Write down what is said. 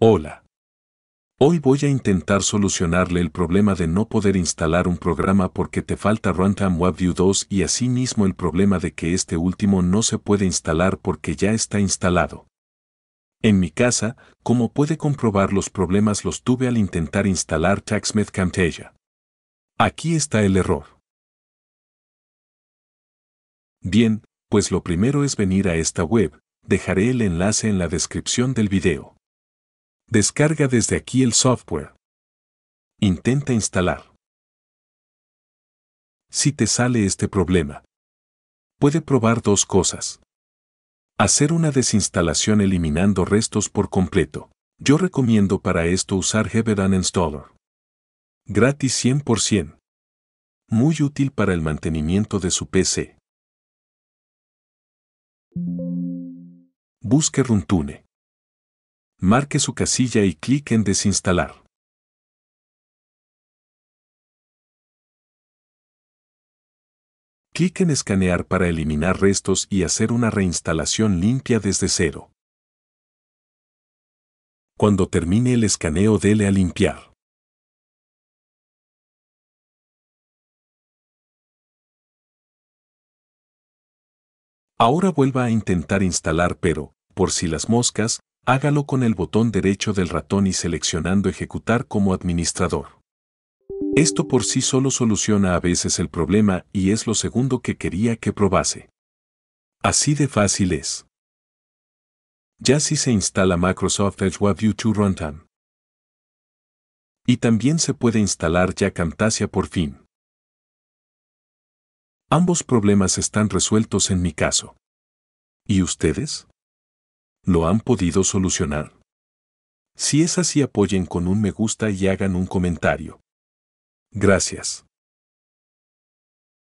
Hola. Hoy voy a intentar solucionarle el problema de no poder instalar un programa porque te falta Runtime WebView 2 y asimismo el problema de que este último no se puede instalar porque ya está instalado. En mi casa, como puede comprobar los problemas los tuve al intentar instalar TaxMed Camtasia. Aquí está el error. Bien, pues lo primero es venir a esta web, dejaré el enlace en la descripción del video. Descarga desde aquí el software. Intenta instalar. Si te sale este problema, puede probar dos cosas. Hacer una desinstalación eliminando restos por completo. Yo recomiendo para esto usar Heberan Installer. Gratis 100%. Muy útil para el mantenimiento de su PC. Busque Runtune marque su casilla y clic en Desinstalar. Clic en Escanear para eliminar restos y hacer una reinstalación limpia desde cero. Cuando termine el escaneo dele a Limpiar. Ahora vuelva a intentar instalar pero, por si las moscas, Hágalo con el botón derecho del ratón y seleccionando Ejecutar como administrador. Esto por sí solo soluciona a veces el problema y es lo segundo que quería que probase. Así de fácil es. Ya sí se instala Microsoft Edge WebView 2 Runtime. Y también se puede instalar ya Camtasia por fin. Ambos problemas están resueltos en mi caso. ¿Y ustedes? lo han podido solucionar. Si es así apoyen con un me gusta y hagan un comentario. Gracias.